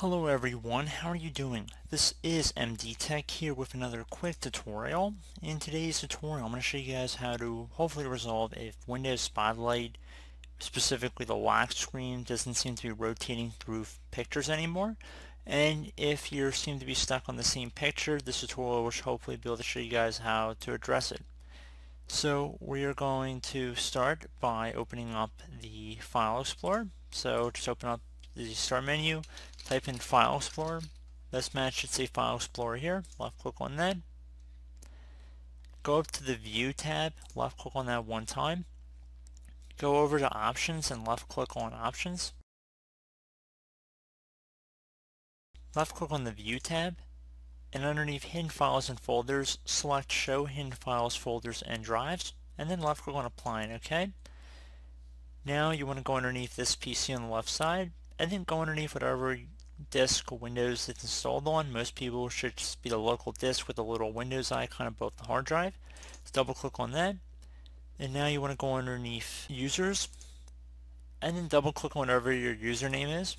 Hello everyone, how are you doing? This is MD Tech here with another quick tutorial. In today's tutorial, I'm going to show you guys how to hopefully resolve if Windows Spotlight, specifically the lock screen, doesn't seem to be rotating through pictures anymore. And if you seem to be stuck on the same picture, this tutorial will hopefully be able to show you guys how to address it. So we are going to start by opening up the File Explorer. So just open up the Start menu, type in File Explorer. This match should say File Explorer here. Left click on that. Go up to the View tab, left click on that one time. Go over to Options and left click on Options. Left click on the View tab, and underneath Hidden Files and Folders, select Show Hidden Files, Folders, and Drives, and then left click on Apply and OK. Now you want to go underneath this PC on the left side, and then go underneath whatever disk Windows it's installed on. Most people should just be the local disk with a little Windows icon above the hard drive. Let's double click on that. And now you want to go underneath users and then double click on whatever your username is.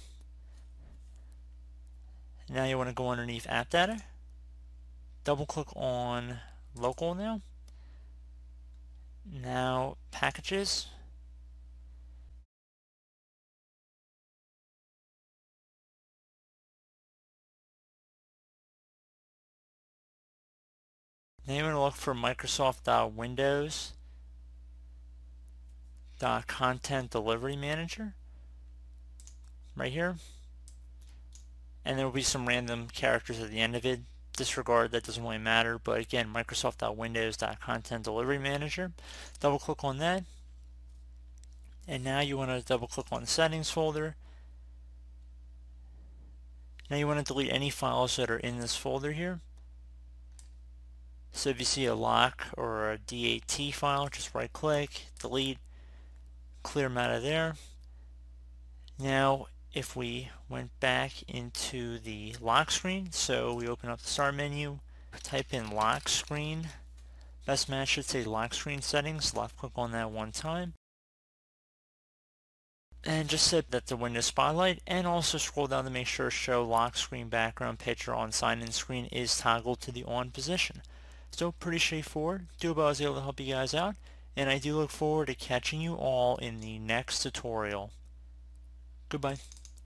Now you want to go underneath app data. Double click on local now. Now packages Then you want to look for Microsoft.Windows.Content Delivery Manager right here. And there will be some random characters at the end of it. Disregard, that doesn't really matter. But again, Microsoft.Windows.Content Delivery Manager. Double click on that. And now you want to double click on the settings folder. Now you want to delete any files that are in this folder here. So if you see a lock or a DAT file, just right click, delete, clear them out of there. Now if we went back into the lock screen, so we open up the start menu, type in lock screen, best match should say lock screen settings, left click on that one time, and just set that the window spotlight and also scroll down to make sure show lock screen background picture on sign in screen is toggled to the on position. Still pretty straightforward. Do about was able to help you guys out, and I do look forward to catching you all in the next tutorial. Goodbye.